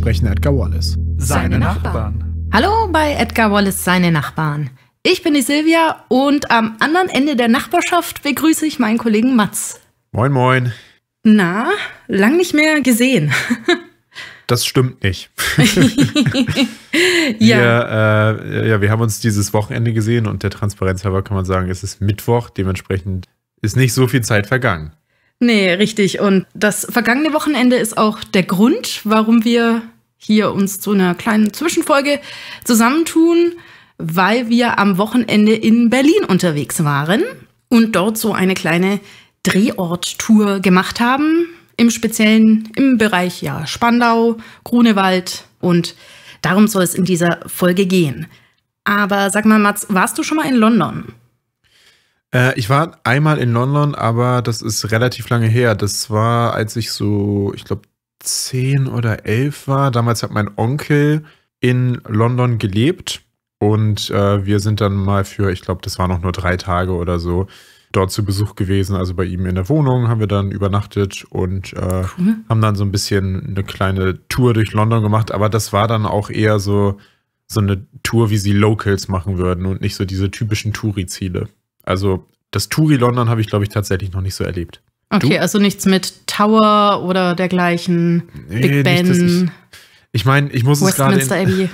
sprechen Edgar Wallace. Seine, seine Nachbarn. Nachbarn. Hallo bei Edgar Wallace, seine Nachbarn. Ich bin die Silvia und am anderen Ende der Nachbarschaft begrüße ich meinen Kollegen Mats. Moin, moin. Na, lang nicht mehr gesehen. das stimmt nicht. ja. Wir, äh, ja, wir haben uns dieses Wochenende gesehen und der Transparenzhalber kann man sagen, es ist Mittwoch, dementsprechend ist nicht so viel Zeit vergangen. Nee, richtig. Und das vergangene Wochenende ist auch der Grund, warum wir hier uns zu einer kleinen Zwischenfolge zusammentun, weil wir am Wochenende in Berlin unterwegs waren und dort so eine kleine Drehorttour gemacht haben. Im Speziellen im Bereich ja, Spandau, Grunewald und darum soll es in dieser Folge gehen. Aber sag mal, Mats, warst du schon mal in London? Äh, ich war einmal in London, aber das ist relativ lange her. Das war, als ich so, ich glaube, zehn oder elf war. Damals hat mein Onkel in London gelebt und äh, wir sind dann mal für, ich glaube, das waren noch nur drei Tage oder so, dort zu Besuch gewesen. Also bei ihm in der Wohnung haben wir dann übernachtet und äh, cool. Mhm. haben dann so ein bisschen eine kleine Tour durch London gemacht. Aber das war dann auch eher so, so eine Tour, wie sie Locals machen würden und nicht so diese typischen Touri-Ziele. Also das Touri London habe ich, glaube ich, tatsächlich noch nicht so erlebt. Okay, du? also nichts mit Tower oder dergleichen, nee, Big Ben. Nicht, ich, ich meine, ich muss es gerade.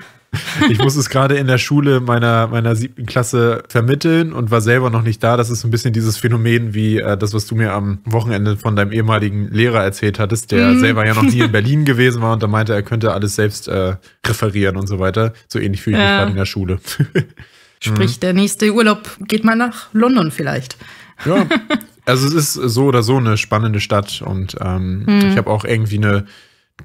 ich muss es gerade in der Schule meiner, meiner siebten Klasse vermitteln und war selber noch nicht da. Das ist so ein bisschen dieses Phänomen wie äh, das, was du mir am Wochenende von deinem ehemaligen Lehrer erzählt hattest, der mm. selber ja noch nie in Berlin gewesen war und da meinte, er könnte alles selbst äh, referieren und so weiter. So ähnlich fühle ich ja. mich gerade in der Schule. Sprich, mhm. der nächste Urlaub geht mal nach London vielleicht. Ja. Also es ist so oder so eine spannende Stadt und ähm, mhm. ich habe auch irgendwie eine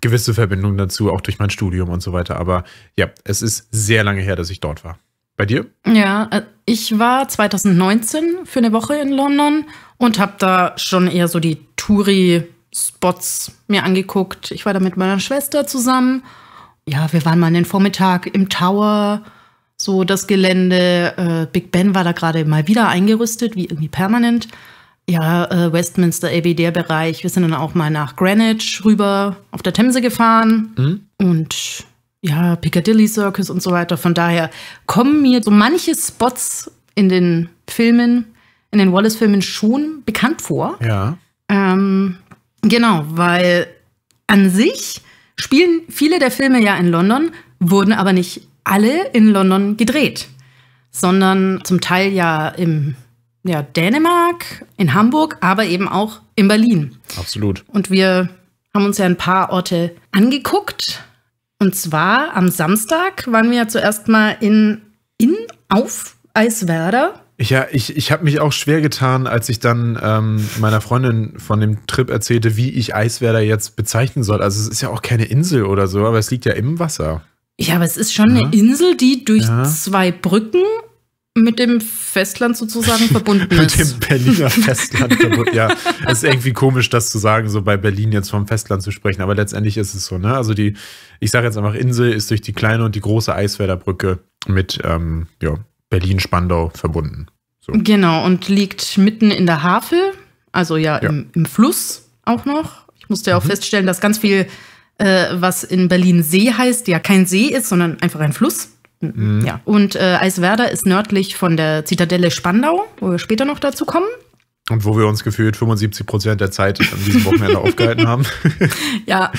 gewisse Verbindung dazu, auch durch mein Studium und so weiter. Aber ja, es ist sehr lange her, dass ich dort war. Bei dir? Ja, äh, ich war 2019 für eine Woche in London und habe da schon eher so die Touri-Spots mir angeguckt. Ich war da mit meiner Schwester zusammen. Ja, wir waren mal einen Vormittag im Tower so das Gelände, äh, Big Ben war da gerade mal wieder eingerüstet, wie irgendwie permanent. Ja, äh, Westminster Abbey, der Bereich. Wir sind dann auch mal nach Greenwich rüber auf der Themse gefahren. Mhm. Und ja, Piccadilly Circus und so weiter. Von daher kommen mir so manche Spots in den Filmen, in den Wallace-Filmen schon bekannt vor. Ja. Ähm, genau, weil an sich spielen viele der Filme ja in London, wurden aber nicht alle in London gedreht, sondern zum Teil ja im ja, Dänemark, in Hamburg, aber eben auch in Berlin. Absolut. Und wir haben uns ja ein paar Orte angeguckt. Und zwar am Samstag waren wir ja zuerst mal in, in auf Eiswerder. Ja, ich, ich habe mich auch schwer getan, als ich dann ähm, meiner Freundin von dem Trip erzählte, wie ich Eiswerder jetzt bezeichnen soll. Also es ist ja auch keine Insel oder so, aber es liegt ja im Wasser. Ja, aber es ist schon ja. eine Insel, die durch ja. zwei Brücken mit dem Festland sozusagen verbunden mit ist. Mit dem Berliner Festland verbunden, ja. Es ist irgendwie komisch, das zu sagen, so bei Berlin jetzt vom Festland zu sprechen, aber letztendlich ist es so, ne? Also die, ich sage jetzt einfach, Insel ist durch die kleine und die große Eiswerderbrücke mit ähm, ja, Berlin-Spandau verbunden. So. Genau, und liegt mitten in der Havel, also ja, ja. Im, Im, Fluss auch noch. Ich musste ja auch mhm. feststellen, dass ganz viel äh, was in Berlin See heißt, ja kein See ist, sondern einfach ein Fluss. Mhm. Ja. Und äh, Eiswerder ist nördlich von der Zitadelle Spandau, wo wir später noch dazu kommen. Und wo wir uns gefühlt 75 Prozent der Zeit an diesem Wochenende aufgehalten haben. ja,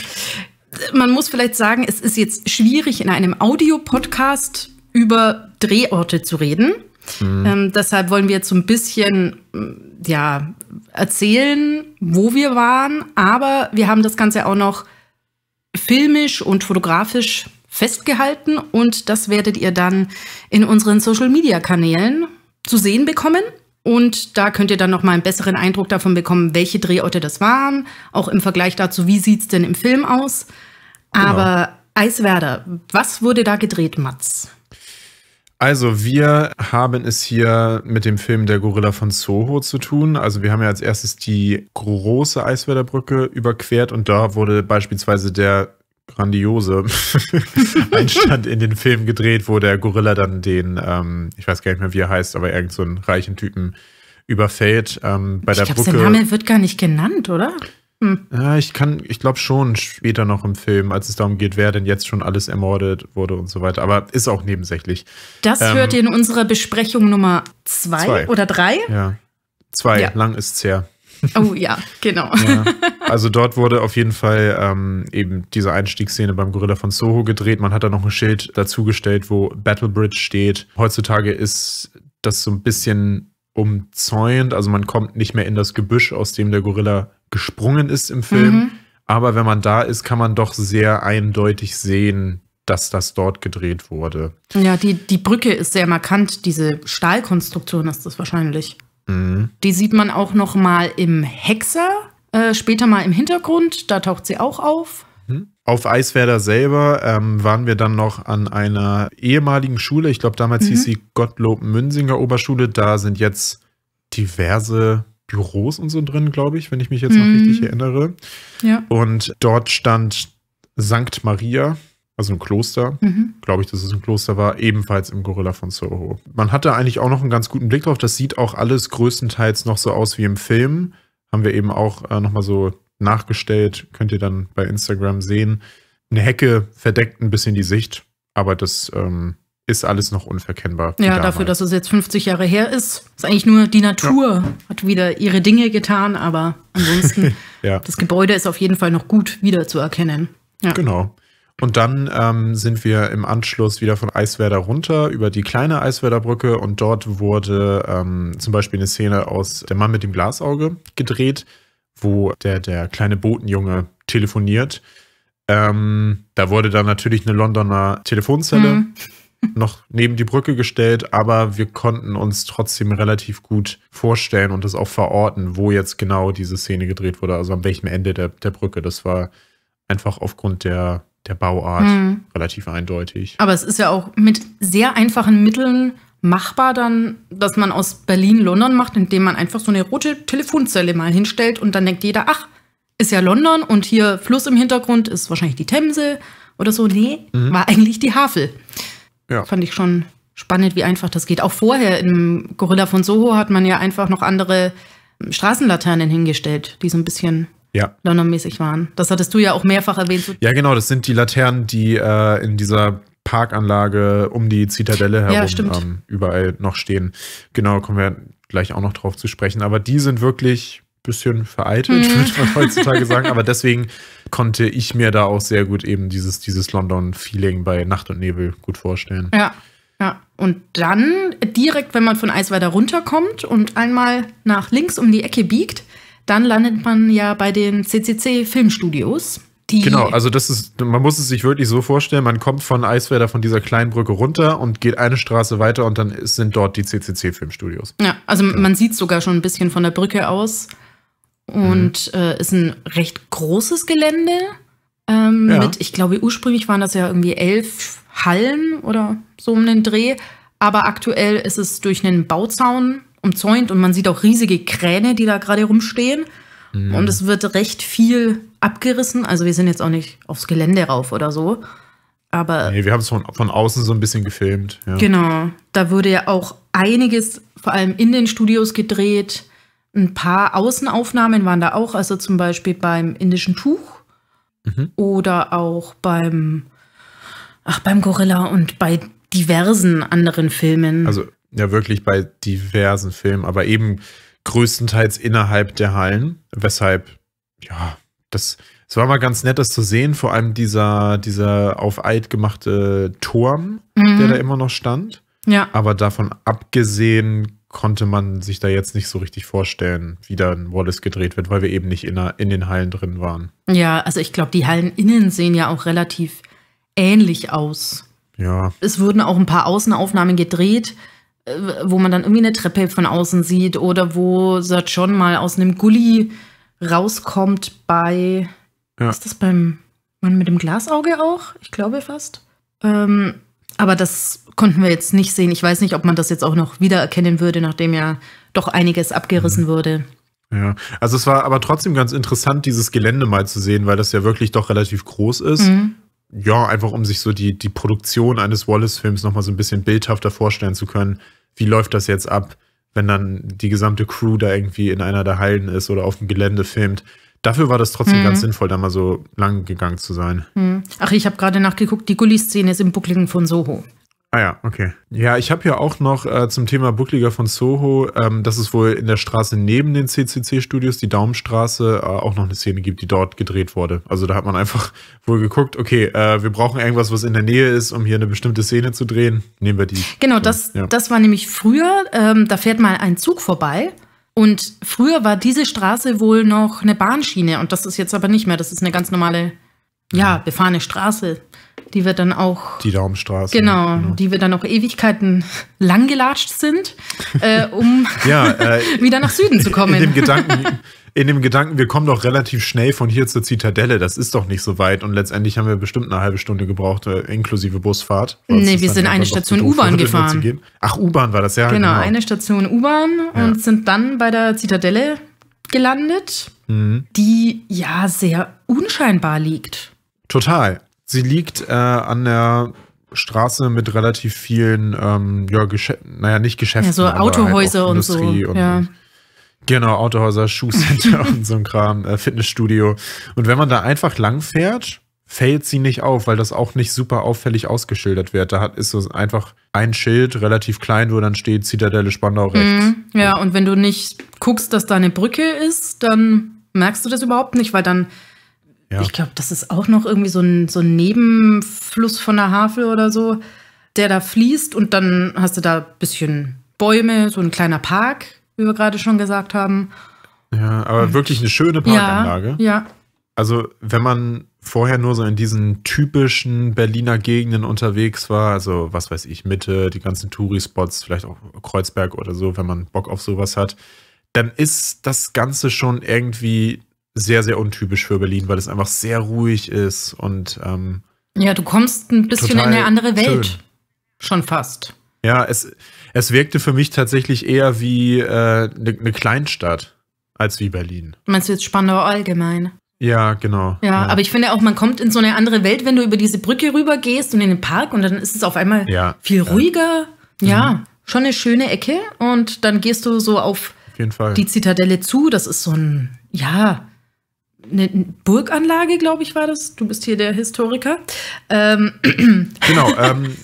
man muss vielleicht sagen, es ist jetzt schwierig, in einem Audiopodcast über Drehorte zu reden. Mhm. Ähm, deshalb wollen wir jetzt so ein bisschen ja, erzählen, wo wir waren. Aber wir haben das Ganze auch noch filmisch und fotografisch festgehalten und das werdet ihr dann in unseren Social-Media-Kanälen zu sehen bekommen. Und da könnt ihr dann nochmal einen besseren Eindruck davon bekommen, welche Drehorte das waren, auch im Vergleich dazu, wie sieht es denn im Film aus. Genau. Aber Eiswerder, was wurde da gedreht, Mats? Also, wir haben es hier mit dem Film Der Gorilla von Soho zu tun. Also, wir haben ja als erstes die große Eiswerderbrücke überquert und da wurde beispielsweise der grandiose Einstand in den Film gedreht, wo der Gorilla dann den, ähm, ich weiß gar nicht mehr, wie er heißt, aber irgendeinen so reichen Typen überfällt. Ähm, bei ich glaube, glaub, Der Name wird gar nicht genannt, oder? Hm. Ja, ich kann, ich glaube schon später noch im Film, als es darum geht, wer denn jetzt schon alles ermordet wurde und so weiter. Aber ist auch nebensächlich. Das ähm, hört ihr in unserer Besprechung Nummer zwei, zwei. oder drei? Ja. Zwei, ja. lang ist's her. Oh ja, genau. Ja. Also dort wurde auf jeden Fall ähm, eben diese Einstiegsszene beim Gorilla von Soho gedreht. Man hat da noch ein Schild dazugestellt, wo Battle Bridge steht. Heutzutage ist das so ein bisschen umzäunt, also man kommt nicht mehr in das Gebüsch, aus dem der Gorilla gesprungen ist im Film. Mhm. Aber wenn man da ist, kann man doch sehr eindeutig sehen, dass das dort gedreht wurde. Ja, die, die Brücke ist sehr markant. Diese Stahlkonstruktion ist das wahrscheinlich. Mhm. Die sieht man auch noch mal im Hexer, äh, später mal im Hintergrund. Da taucht sie auch auf. Mhm. Auf Eiswerder selber ähm, waren wir dann noch an einer ehemaligen Schule. Ich glaube, damals mhm. hieß sie Gottlob münsinger Oberschule. Da sind jetzt diverse Büros und so drin, glaube ich, wenn ich mich jetzt noch mhm. richtig erinnere. Ja. Und dort stand Sankt Maria, also ein Kloster, mhm. glaube ich, dass es ein Kloster war, ebenfalls im Gorilla von Soho. Man hatte eigentlich auch noch einen ganz guten Blick drauf. Das sieht auch alles größtenteils noch so aus wie im Film. Haben wir eben auch äh, nochmal so nachgestellt. Könnt ihr dann bei Instagram sehen. Eine Hecke verdeckt ein bisschen die Sicht, aber das ähm, ist alles noch unverkennbar. Ja, dafür, dass es jetzt 50 Jahre her ist, ist eigentlich nur die Natur ja. hat wieder ihre Dinge getan, aber ansonsten, ja. das Gebäude ist auf jeden Fall noch gut wiederzuerkennen. Ja. Genau. Und dann ähm, sind wir im Anschluss wieder von Eiswerder runter über die kleine Eiswerder Brücke und dort wurde ähm, zum Beispiel eine Szene aus Der Mann mit dem Glasauge gedreht, wo der, der kleine Botenjunge telefoniert. Ähm, da wurde dann natürlich eine Londoner Telefonzelle. Mhm noch neben die Brücke gestellt, aber wir konnten uns trotzdem relativ gut vorstellen und das auch verorten, wo jetzt genau diese Szene gedreht wurde, also an welchem Ende der, der Brücke. Das war einfach aufgrund der, der Bauart hm. relativ eindeutig. Aber es ist ja auch mit sehr einfachen Mitteln machbar dann, dass man aus Berlin London macht, indem man einfach so eine rote Telefonzelle mal hinstellt und dann denkt jeder, ach, ist ja London und hier Fluss im Hintergrund ist wahrscheinlich die Themse oder so. Nee, mhm. war eigentlich die Havel. Ja. Fand ich schon spannend, wie einfach das geht. Auch vorher im Gorilla von Soho hat man ja einfach noch andere ähm, Straßenlaternen hingestellt, die so ein bisschen ja. London-mäßig waren. Das hattest du ja auch mehrfach erwähnt. Ja, genau, das sind die Laternen, die äh, in dieser Parkanlage um die Zitadelle herum ja, ähm, überall noch stehen. Genau, kommen wir gleich auch noch drauf zu sprechen. Aber die sind wirklich ein bisschen veraltet, hm. würde man heutzutage sagen. Aber deswegen konnte ich mir da auch sehr gut eben dieses, dieses London-Feeling bei Nacht und Nebel gut vorstellen. Ja, ja. Und dann direkt, wenn man von Eisweiler runterkommt und einmal nach links um die Ecke biegt, dann landet man ja bei den CCC Filmstudios. genau, also das ist, man muss es sich wirklich so vorstellen, man kommt von Eiswerder von dieser kleinen Brücke runter und geht eine Straße weiter und dann sind dort die CCC Filmstudios. Ja, also ja. man sieht sogar schon ein bisschen von der Brücke aus. Mhm. und mhm. äh, ist ein recht großes Gelände. Ähm, ja. mit, ich glaube, ursprünglich waren das ja irgendwie elf Hallen oder so um den Dreh. Aber aktuell ist es durch einen Bauzaun umzäunt und man sieht auch riesige Kräne, die da gerade rumstehen. Mhm. Und es wird recht viel abgerissen. Also wir sind jetzt auch nicht aufs Gelände rauf oder so. Aber nee, wir haben es von, von außen so ein bisschen gefilmt. Ja. Genau. Da wurde ja auch einiges, vor allem in den Studios gedreht. Ein paar Außenaufnahmen waren da auch, also zum Beispiel beim indischen Tuch mhm. oder auch beim, ach, beim Gorilla und bei diversen anderen Filmen. Also ja, wirklich bei diversen Filmen, aber eben größtenteils innerhalb der Hallen, weshalb, ja, das, es war mal ganz nett, das zu sehen, vor allem dieser, dieser auf Eid gemachte Turm, mhm. der da immer noch stand. Ja. Aber davon abgesehen konnte man sich da jetzt nicht so richtig vorstellen, wie da ein Wallace gedreht wird, weil wir eben nicht in, der, in den Hallen drin waren. Ja, also ich glaube, die Hallen innen sehen ja auch relativ ähnlich aus. Ja. Es wurden auch ein paar Außenaufnahmen gedreht, äh, wo man dann irgendwie eine Treppe von außen sieht oder wo Sir John mal aus einem Gully rauskommt bei. Ja. Ist das beim Mann mit dem Glasauge auch? Ich glaube fast. Ähm, aber das konnten wir jetzt nicht sehen. Ich weiß nicht, ob man das jetzt auch noch wiedererkennen würde, nachdem ja doch einiges abgerissen mhm. wurde. Ja, also es war aber trotzdem ganz interessant, dieses Gelände mal zu sehen, weil das ja wirklich doch relativ groß ist. Mhm. Ja, einfach um sich so die, die Produktion eines Wallace-Films nochmal so ein bisschen bildhafter vorstellen zu können. Wie läuft das jetzt ab, wenn dann die gesamte Crew da irgendwie in einer der Hallen ist oder auf dem Gelände filmt? dafür war das trotzdem hm. ganz sinnvoll, da mal so lang gegangen zu sein. Hm. Ach, ich habe gerade nachgeguckt, die Gully-Szene ist im Buckligen von Soho. Ah ja, okay. Ja, ich habe ja auch noch äh, zum Thema Buckliger von Soho, ähm, dass es wohl in der Straße neben den CCC-Studios, die Daumenstraße, äh, auch noch eine Szene gibt, die dort gedreht wurde. Also da hat man einfach wohl geguckt, okay, äh, wir brauchen irgendwas, was in der Nähe ist, um hier eine bestimmte Szene zu drehen. Nehmen wir die. Genau, das, ja. das war nämlich früher, ähm, da fährt mal ein Zug vorbei und früher war diese Straße wohl noch eine Bahnschiene und das ist jetzt aber nicht mehr. Das ist eine ganz normale, ja, mhm. befahrene Straße, die wir dann auch. Die Daumstraße. Genau, genau. die wir dann auch Ewigkeiten lang gelatscht sind, äh, um ja, äh, wieder nach Süden zu kommen. In dem Gedanken in dem Gedanken, wir kommen doch relativ schnell von hier zur Zitadelle, das ist doch nicht so weit. Und letztendlich haben wir bestimmt eine halbe Stunde gebraucht, äh, inklusive Busfahrt. Nee, wir sind eine Station U-Bahn gefahren. Ach, U-Bahn war das, ja. Genau, genau. eine Station U-Bahn ja. und sind dann bei der Zitadelle gelandet, mhm. die ja sehr unscheinbar liegt. Total. Sie liegt äh, an der Straße mit relativ vielen, ähm, ja, Gesch naja, nicht Geschäften. Ja, so halt Autohäuser halt und so. Und ja. Genau, Autohäuser, Schuhcenter und so ein Kram, äh, Fitnessstudio. Und wenn man da einfach lang fährt, fällt sie nicht auf, weil das auch nicht super auffällig ausgeschildert wird. Da hat, ist so einfach ein Schild, relativ klein, wo dann steht Zitadelle Spandau rechts. Mhm, ja, und wenn du nicht guckst, dass da eine Brücke ist, dann merkst du das überhaupt nicht, weil dann, ja. ich glaube, das ist auch noch irgendwie so ein, so ein Nebenfluss von der Havel oder so, der da fließt und dann hast du da ein bisschen Bäume, so ein kleiner Park wie wir gerade schon gesagt haben. Ja, aber Und wirklich eine schöne Parkanlage. Ja, ja. Also, wenn man vorher nur so in diesen typischen Berliner Gegenden unterwegs war, also was weiß ich, Mitte, die ganzen Touri-Spots, vielleicht auch Kreuzberg oder so, wenn man Bock auf sowas hat, dann ist das Ganze schon irgendwie sehr, sehr untypisch für Berlin, weil es einfach sehr ruhig ist und ähm, ja, du kommst ein bisschen in eine andere Welt. Schön. Schon fast. Ja, es, es wirkte für mich tatsächlich eher wie eine äh, ne, ne Kleinstadt als wie Berlin. Meinst du jetzt Spandau allgemein? Ja, genau. Ja, ja, aber ich finde auch, man kommt in so eine andere Welt, wenn du über diese Brücke rüber gehst und in den Park und dann ist es auf einmal ja, viel ruhiger. Ja. Mhm. ja schon eine schöne Ecke und dann gehst du so auf, auf die Zitadelle zu. Das ist so ein, ja, eine Burganlage, glaube ich, war das. Du bist hier der Historiker. Ähm. Genau. Ähm,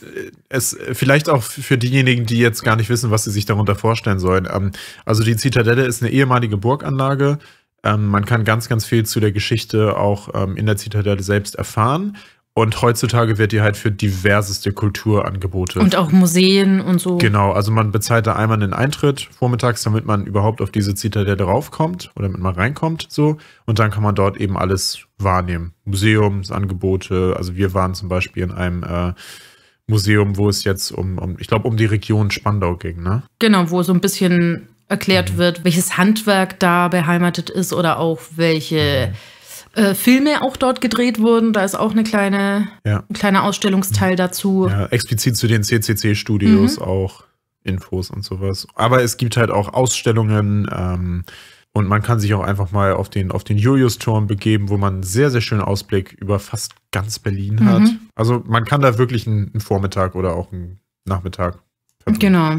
es vielleicht auch für diejenigen, die jetzt gar nicht wissen, was sie sich darunter vorstellen sollen. Ähm, also die Zitadelle ist eine ehemalige Burganlage. Ähm, man kann ganz, ganz viel zu der Geschichte auch ähm, in der Zitadelle selbst erfahren. Und heutzutage wird die halt für diverseste Kulturangebote. Und auch Museen und so. Genau, also man bezahlt da einmal den Eintritt vormittags, damit man überhaupt auf diese Zitadelle raufkommt oder damit man reinkommt so. Und dann kann man dort eben alles wahrnehmen. Museumsangebote, also wir waren zum Beispiel in einem äh, Museum, wo es jetzt um, um ich glaube, um die Region Spandau ging, ne? Genau, wo so ein bisschen erklärt mhm. wird, welches Handwerk da beheimatet ist oder auch welche... Mhm äh, Filme auch dort gedreht wurden. Da ist auch eine kleine, ja. ein kleiner Ausstellungsteil dazu. Ja, explizit zu den CCC-Studios mhm. auch Infos und sowas. Aber es gibt halt auch Ausstellungen ähm, und man kann sich auch einfach mal auf den, auf den Julius-Turm begeben, wo man einen sehr, sehr schönen Ausblick über fast ganz Berlin mhm. hat. Also man kann da wirklich einen, einen Vormittag oder auch einen Nachmittag Genau.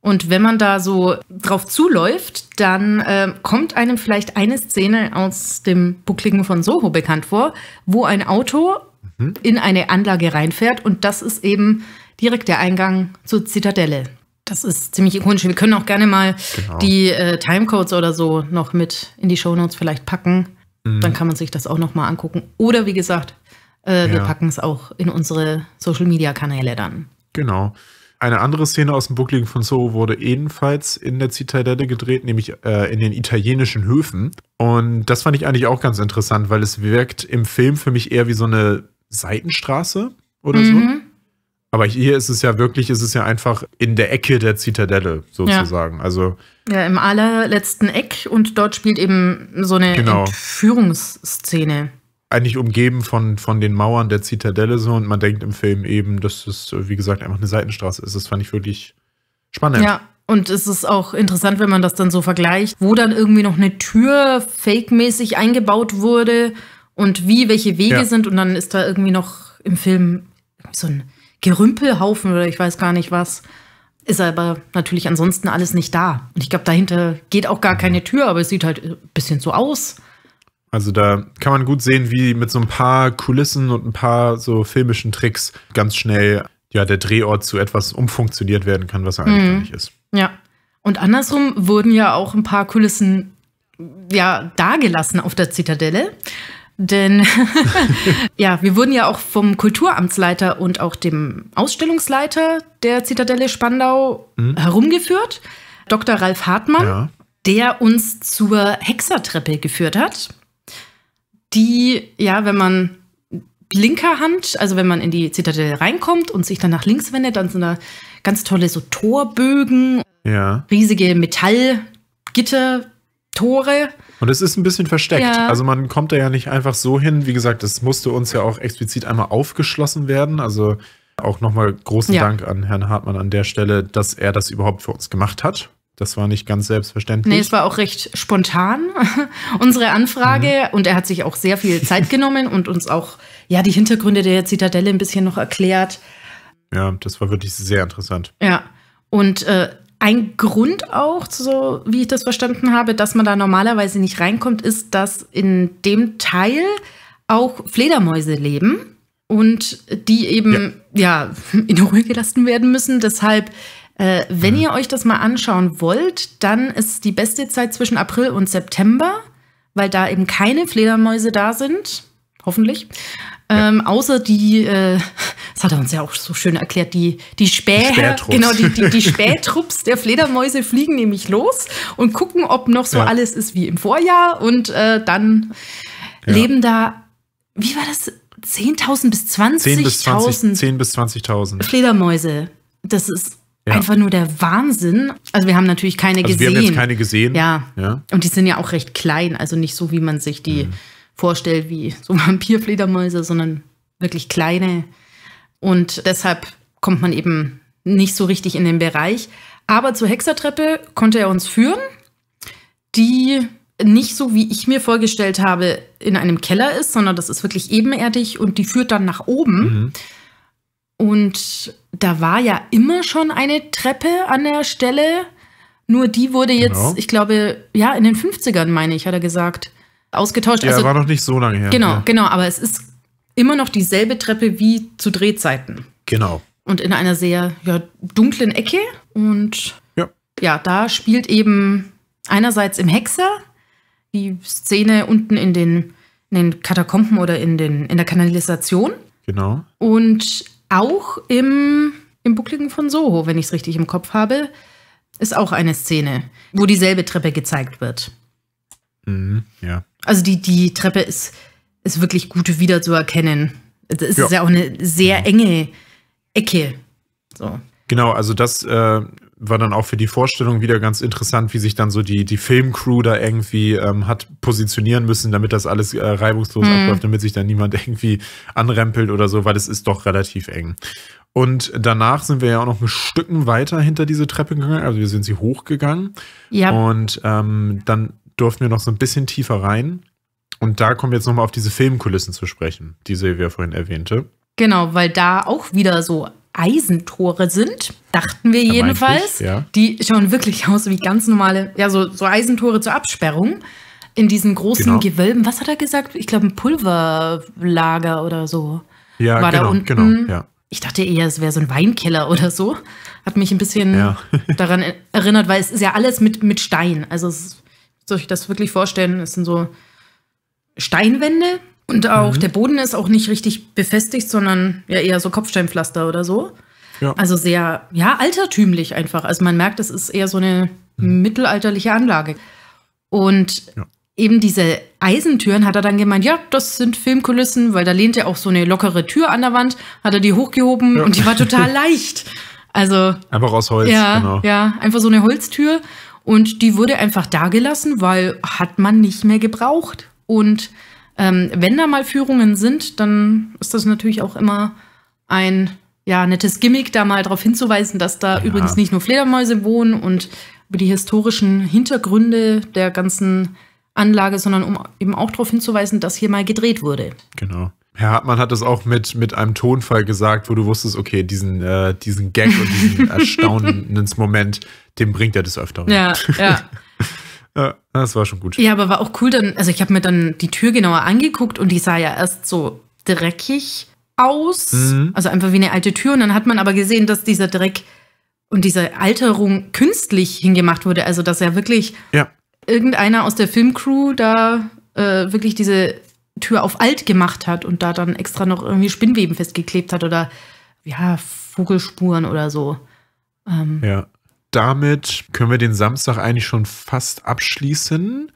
Und wenn man da so drauf zuläuft, dann äh, kommt einem vielleicht eine Szene aus dem Buckligen von Soho bekannt vor, wo ein Auto mhm. in eine Anlage reinfährt und das ist eben direkt der Eingang zur Zitadelle. Das ist ziemlich ikonisch. Wir können auch gerne mal genau. die äh, Timecodes oder so noch mit in die Shownotes vielleicht packen. Mhm. Dann kann man sich das auch nochmal angucken. Oder wie gesagt, äh, ja. wir packen es auch in unsere Social-Media-Kanäle dann. Genau. Eine andere Szene aus dem Buckligen von Zorro wurde ebenfalls in der Zitadelle gedreht, nämlich äh, in den italienischen Höfen. Und das fand ich eigentlich auch ganz interessant, weil es wirkt im Film für mich eher wie so eine Seitenstraße oder mhm. so. Aber hier ist es ja wirklich, ist es ja einfach in der Ecke der Zitadelle sozusagen. Ja. Also ja, im allerletzten Eck und dort spielt eben so eine genau. Entführungsszene eigentlich umgeben von, von den Mauern der Zitadelle so und man denkt im Film eben, dass es, äh, wie gesagt, einfach eine Seitenstraße ist. Das fand ich wirklich spannend. Ja, und es ist auch interessant, wenn man das dann so vergleicht, wo dann irgendwie noch eine Tür fake-mäßig eingebaut wurde und wie, welche Wege ja. sind. Und dann ist da irgendwie noch im Film so ein Gerümpelhaufen oder ich weiß gar nicht was. Ist aber natürlich ansonsten alles nicht da. Und ich glaube, dahinter geht auch gar keine Tür, aber es sieht halt ein bisschen so aus. Also da kann man gut sehen, wie mit so ein paar Kulissen und ein paar so filmischen Tricks ganz schnell ja der Drehort zu etwas umfunktioniert werden kann, was er eigentlich mhm. gar nicht ist. Ja. Und andersrum wurden ja auch ein paar Kulissen ja dagelassen auf der Zitadelle. Denn ja, wir wurden ja auch vom Kulturamtsleiter und auch dem Ausstellungsleiter der Zitadelle Spandau mhm. herumgeführt, Dr. Ralf Hartmann, ja. der uns zur Hexertreppe geführt hat die, ja, wenn man linker Hand, also wenn man in die Zitadelle reinkommt und sich dann nach links wendet, dann sind da ganz tolle so Torbögen, ja. riesige Metallgittertore. Und es ist ein bisschen versteckt. Ja. Also man kommt da ja nicht einfach so hin. Wie gesagt, das musste uns ja auch explizit einmal aufgeschlossen werden. Also auch nochmal großen ja. Dank an Herrn Hartmann an der Stelle, dass er das überhaupt für uns gemacht hat. Das war nicht ganz selbstverständlich. Nee, es war auch recht spontan, unsere Anfrage. Mhm. Und er hat sich auch sehr viel Zeit genommen und uns auch ja, die Hintergründe der Zitadelle ein bisschen noch erklärt. Ja, das war wirklich sehr interessant. Ja, und äh, ein Grund auch, so wie ich das verstanden habe, dass man da normalerweise nicht reinkommt, ist, dass in dem Teil auch Fledermäuse leben und die eben ja, ja in Ruhe gelassen werden müssen. Deshalb äh, wenn mhm. ihr euch das mal anschauen wollt, dann ist die beste Zeit zwischen April und September, weil da eben keine Fledermäuse da sind, hoffentlich. Ähm, außer die, äh, das hat er uns ja auch so schön erklärt, die, die Späher, genau, die, die, die Spähtrupps der Fledermäuse fliegen nämlich los und gucken, ob noch so ja. alles ist wie im Vorjahr und äh, dann ja. leben da, wie war das? 10.000 bis 20.000 10 bis 20.000 20, 10 20 Fledermäuse. Das ist ja. Einfach nur der Wahnsinn. Also wir haben natürlich keine also gesehen. Wir haben jetzt keine gesehen. Ja. ja. Und die sind ja auch recht klein, also nicht so, wie man sich die mhm. vorstellt, wie so Vampirfledermäuse, sondern wirklich kleine. Und deshalb kommt man eben nicht so richtig in den Bereich. Aber zur Hexertreppe konnte er uns führen, die nicht so, wie ich mir vorgestellt habe, in einem Keller ist, sondern das ist wirklich ebenerdig und die führt dann nach oben. Mhm. Und da war ja immer schon eine Treppe an der Stelle, nur die wurde jetzt, genau. ich glaube, ja, in den 50ern, meine ich, hat er gesagt, ausgetauscht. Ja, also, war noch nicht so lange her. Genau, ja. genau, aber es ist immer noch dieselbe Treppe wie zu Drehzeiten. Genau. Und in einer sehr ja, dunklen Ecke. Und ja. ja, da spielt eben einerseits im Hexer die Szene unten in den, in den Katakomben oder in, den, in der Kanalisation. Genau. Und auch im, im Buckligen von Soho, wenn ich es richtig im Kopf habe, ist auch eine Szene, wo dieselbe Treppe gezeigt wird. Mhm, ja. Also die, die Treppe ist, ist wirklich gut wiederzuerkennen. Also es ja. ist ja auch eine sehr mhm. enge Ecke. So. Genau, also das äh, war dann auch für die Vorstellung wieder ganz interessant, wie sich dann so die, die Filmcrew da irgendwie ähm, hat positionieren müssen, damit das alles äh, reibungslos mhm. abläuft, damit sich dann niemand irgendwie anrempelt oder so, weil es ist doch relativ eng. Und danach sind wir ja auch noch ein Stücken weiter hinter diese Treppe gegangen, also wir sind sie hochgegangen. Ja. Und ähm, dann durften wir noch so ein bisschen tiefer rein. Und da kommen wir jetzt nochmal auf diese Filmkulissen zu sprechen, die Silvia vorhin erwähnte. Genau, weil da auch wieder so Eisentore sind, dachten wir jedenfalls. Ich, ja. Die schauen wirklich aus wie ganz normale, ja, so, so Eisentore zur Absperrung in diesen großen genau. Gewölben. Was hat er gesagt? Ich glaube, ein Pulverlager oder so. Ja, war genau, da unten. genau. Ja. Ich dachte eher, es wäre so ein Weinkeller oder so. Hat mich ein bisschen ja. daran erinnert, weil es ist ja alles mit, mit Stein. Also es, soll ich das wirklich vorstellen? Es sind so Steinwände und auch mhm. der Boden ist auch nicht richtig befestigt, sondern ja eher so Kopfsteinpflaster oder so. Ja. Also sehr, ja, altertümlich einfach. Also man merkt, es ist eher so eine mhm. mittelalterliche Anlage. Und ja. eben diese Eisentüren hat er dann gemeint, ja, das sind Filmkulissen, weil da lehnt ja auch so eine lockere Tür an der Wand, hat er die hochgehoben ja. und die war total leicht. Also. Einfach aus Holz, ja, genau. Ja, einfach so eine Holztür. Und die wurde einfach da gelassen, weil hat man nicht mehr gebraucht. Und ähm, wenn da mal Führungen sind, dann ist das natürlich auch immer ein ja, nettes Gimmick, da mal darauf hinzuweisen, dass da ja. übrigens nicht nur Fledermäuse wohnen und über die historischen Hintergründe der ganzen Anlage, sondern um eben auch darauf hinzuweisen, dass hier mal gedreht wurde. Genau. Herr Hartmann hat das auch mit, mit einem Tonfall gesagt, wo du wusstest, okay, diesen, äh, diesen Gag und diesen erstaunenden Moment, dem bringt er das öfter. Ja, ja. Ja, das war schon gut. Ja, aber war auch cool dann, also ich habe mir dann die Tür genauer angeguckt und die sah ja erst so dreckig aus. Mhm. Also einfach wie eine alte Tür. Und dann hat man aber gesehen, dass dieser Dreck und diese Alterung künstlich hingemacht wurde. Also dass ja wirklich ja. irgendeiner aus der Filmcrew da äh, wirklich diese Tür auf alt gemacht hat und da dann extra noch irgendwie Spinnweben festgeklebt hat oder ja, Vogelspuren oder so. Ähm, ja damit können wir den Samstag eigentlich schon fast abschließen.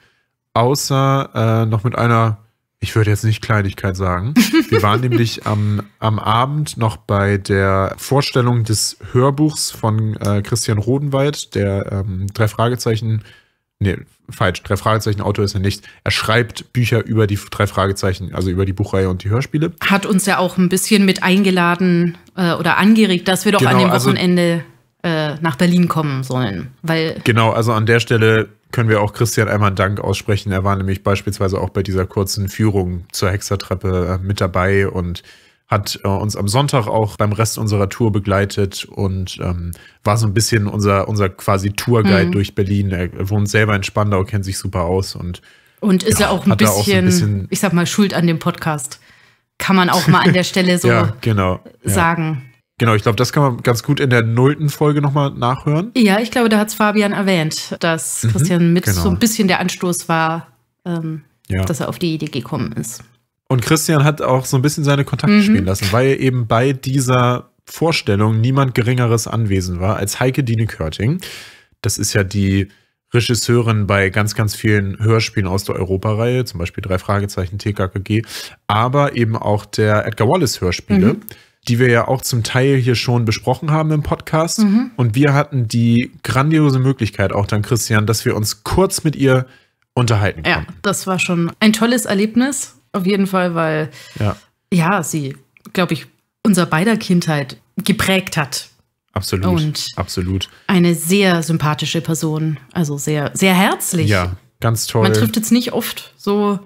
Außer äh, noch mit einer, ich würde jetzt nicht Kleinigkeit sagen. Wir waren nämlich am, am Abend noch bei der Vorstellung des Hörbuchs von äh, Christian Rodenwald, der ähm, drei Fragezeichen, nee, falsch, drei Fragezeichen Autor ist er nicht. Er schreibt Bücher über die drei Fragezeichen, also über die Buchreihe und die Hörspiele. Hat uns ja auch ein bisschen mit eingeladen äh, oder angeregt, dass wir doch genau, an dem also Wochenende. Also äh, nach Berlin kommen sollen. Weil genau, also an der Stelle können wir auch Christian einmal einen Dank aussprechen. Er war nämlich beispielsweise auch bei dieser kurzen Führung zur Hexertreppe äh, mit dabei und hat äh, uns am Sonntag auch beim Rest unserer Tour begleitet und ähm, war so ein bisschen unser, unser quasi Tourguide mhm. durch Berlin. Er wohnt selber in Spandau, kennt sich super aus und und ist ja, ja auch, ein bisschen, auch so ein bisschen, ich sag mal, schuld an dem Podcast. Kann man auch mal an der Stelle so ja, genau. sagen. Ja. Genau, ich glaube, das kann man ganz gut in der nullten Folge nochmal nachhören. Ja, ich glaube, da hat es Fabian erwähnt, dass mhm, Christian mhm, mit genau. so ein bisschen der Anstoß war, ähm, ja. dass er auf die Idee gekommen ist. Und Christian hat auch so ein bisschen seine Kontakte mhm. spielen lassen, weil eben bei dieser Vorstellung niemand Geringeres anwesend war als Heike Dine Körting. Das ist ja die Regisseurin bei ganz, ganz vielen Hörspielen aus der Europareihe, zum Beispiel drei Fragezeichen TKKG, aber eben auch der Edgar Wallace Hörspiele. Mhm die wir ja auch zum Teil hier schon besprochen haben im Podcast. Mhm. Und wir hatten die grandiose Möglichkeit, auch dann Christian, dass wir uns kurz mit ihr unterhalten konnten. Ja, das war schon ein tolles Erlebnis, auf jeden Fall, weil ja, ja sie, glaube ich, unser beider Kindheit geprägt hat. Absolut. Und absolut. Eine sehr sympathische Person, also sehr, sehr herzlich. Ja, ganz toll. Man trifft jetzt nicht oft so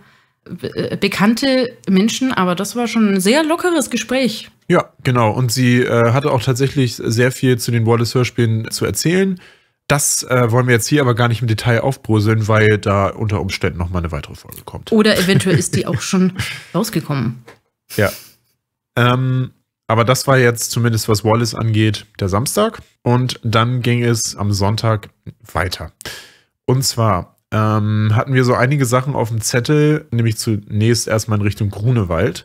äh, bekannte Menschen, aber das war schon ein sehr lockeres Gespräch. Ja, genau. Und sie äh, hatte auch tatsächlich sehr viel zu den Wallace-Hörspielen zu erzählen. Das äh, wollen wir jetzt hier aber gar nicht im Detail aufbröseln, weil da unter Umständen nochmal eine weitere Folge kommt. Oder eventuell ist die auch schon rausgekommen. Ja. Ähm, aber das war jetzt zumindest, was Wallace angeht, der Samstag. Und dann ging es am Sonntag weiter. Und zwar ähm, hatten wir so einige Sachen auf dem Zettel, nämlich zunächst erstmal in Richtung Grunewald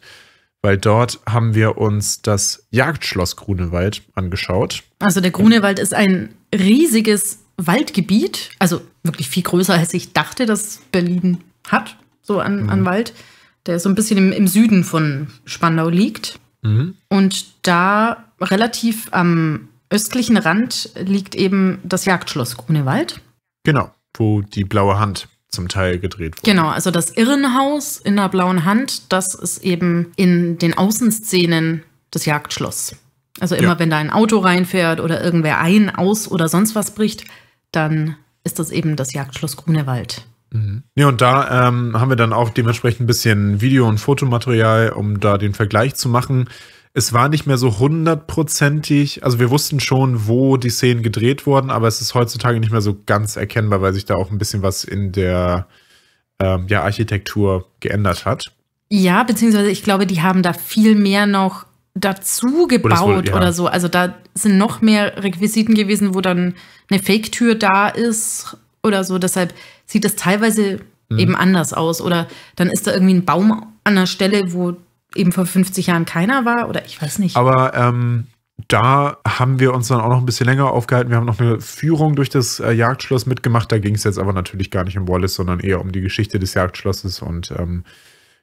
weil dort haben wir uns das Jagdschloss Grunewald angeschaut. Also der Grunewald ist ein riesiges Waldgebiet, also wirklich viel größer, als ich dachte, dass Berlin hat, so an, mhm. an Wald, der so ein bisschen im, im Süden von Spandau liegt. Mhm. Und da relativ am östlichen Rand liegt eben das Jagdschloss Grunewald. Genau, wo die blaue Hand zum Teil gedreht wurde. Genau, also das Irrenhaus in der blauen Hand, das ist eben in den Außenszenen des Jagdschlosses. Also immer ja. wenn da ein Auto reinfährt oder irgendwer ein, aus oder sonst was bricht, dann ist das eben das Jagdschloss Grunewald. Mhm. Ja, und da ähm, haben wir dann auch dementsprechend ein bisschen Video- und Fotomaterial, um da den Vergleich zu machen es war nicht mehr so hundertprozentig. Also wir wussten schon, wo die Szenen gedreht wurden, aber es ist heutzutage nicht mehr so ganz erkennbar, weil sich da auch ein bisschen was in der ähm, ja, Architektur geändert hat. Ja, beziehungsweise ich glaube, die haben da viel mehr noch dazu gebaut oder, wohl, ja. oder so. Also da sind noch mehr Requisiten gewesen, wo dann eine Fake-Tür da ist oder so. Deshalb sieht das teilweise hm. eben anders aus. Oder dann ist da irgendwie ein Baum an der Stelle, wo eben vor 50 Jahren keiner war oder ich weiß nicht. Aber ähm, da haben wir uns dann auch noch ein bisschen länger aufgehalten. Wir haben noch eine Führung durch das äh, Jagdschloss mitgemacht. Da ging es jetzt aber natürlich gar nicht um Wallace, sondern eher um die Geschichte des Jagdschlosses und ähm,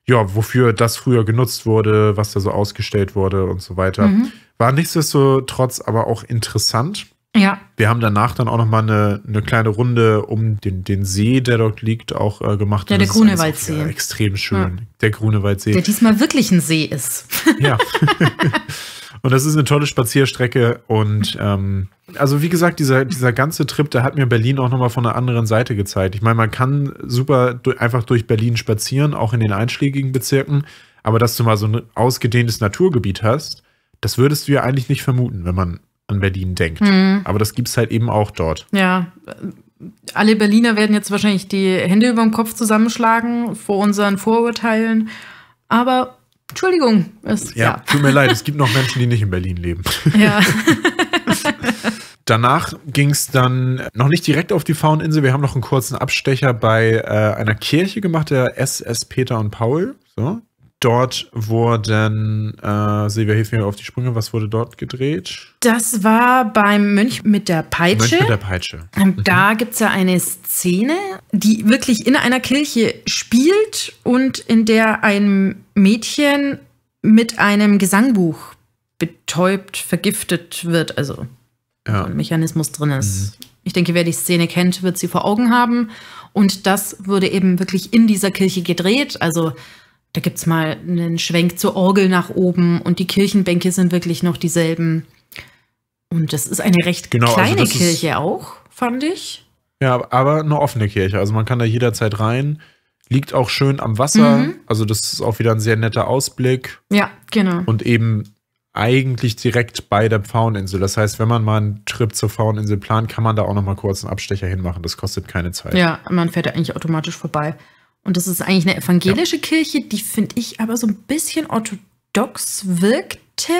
ja, wofür das früher genutzt wurde, was da so ausgestellt wurde und so weiter. Mhm. War nichtsdestotrotz aber auch interessant. Ja. Wir haben danach dann auch nochmal eine, eine kleine Runde um den, den See, der dort liegt, auch äh, gemacht. Ja, der Grunewaldsee. extrem schön. Ja. Der Grunewaldsee. Der diesmal wirklich ein See ist. Ja. und das ist eine tolle Spazierstrecke. Und ähm, also wie gesagt, dieser, dieser ganze Trip, der hat mir Berlin auch nochmal von einer anderen Seite gezeigt. Ich meine, man kann super durch, einfach durch Berlin spazieren, auch in den einschlägigen Bezirken. Aber dass du mal so ein ausgedehntes Naturgebiet hast, das würdest du ja eigentlich nicht vermuten, wenn man an Berlin denkt. Mhm. Aber das gibt es halt eben auch dort. Ja, alle Berliner werden jetzt wahrscheinlich die Hände über dem Kopf zusammenschlagen vor unseren Vorurteilen. Aber Entschuldigung. Es, ja, ja, tut mir leid, es gibt noch Menschen, die nicht in Berlin leben. Ja. Danach ging es dann noch nicht direkt auf die Fauninsel. Wir haben noch einen kurzen Abstecher bei äh, einer Kirche gemacht, der SS Peter und Paul. So, Dort wurden, äh, Silvia, hilf mir auf die Sprünge, was wurde dort gedreht? Das war beim Mönch mit der Peitsche. Mönch mit der Peitsche. Ähm, mhm. Da gibt es ja eine Szene, die wirklich in einer Kirche spielt und in der ein Mädchen mit einem Gesangbuch betäubt, vergiftet wird. Also ja. ein Mechanismus drin ist. Mhm. Ich denke, wer die Szene kennt, wird sie vor Augen haben. Und das wurde eben wirklich in dieser Kirche gedreht. Also da gibt es mal einen Schwenk zur Orgel nach oben und die Kirchenbänke sind wirklich noch dieselben. Und das ist eine recht genau, also kleine also Kirche ist, auch, fand ich. Ja, aber eine offene Kirche. Also man kann da jederzeit rein. Liegt auch schön am Wasser. Mhm. Also das ist auch wieder ein sehr netter Ausblick. Ja, genau. Und eben eigentlich direkt bei der Pfaueninsel. Das heißt, wenn man mal einen Trip zur Pfaueninsel plant, kann man da auch noch mal kurz einen Abstecher hinmachen. Das kostet keine Zeit. Ja, man fährt da eigentlich automatisch vorbei. Und das ist eigentlich eine evangelische ja. Kirche, die finde ich aber so ein bisschen orthodox wirkte.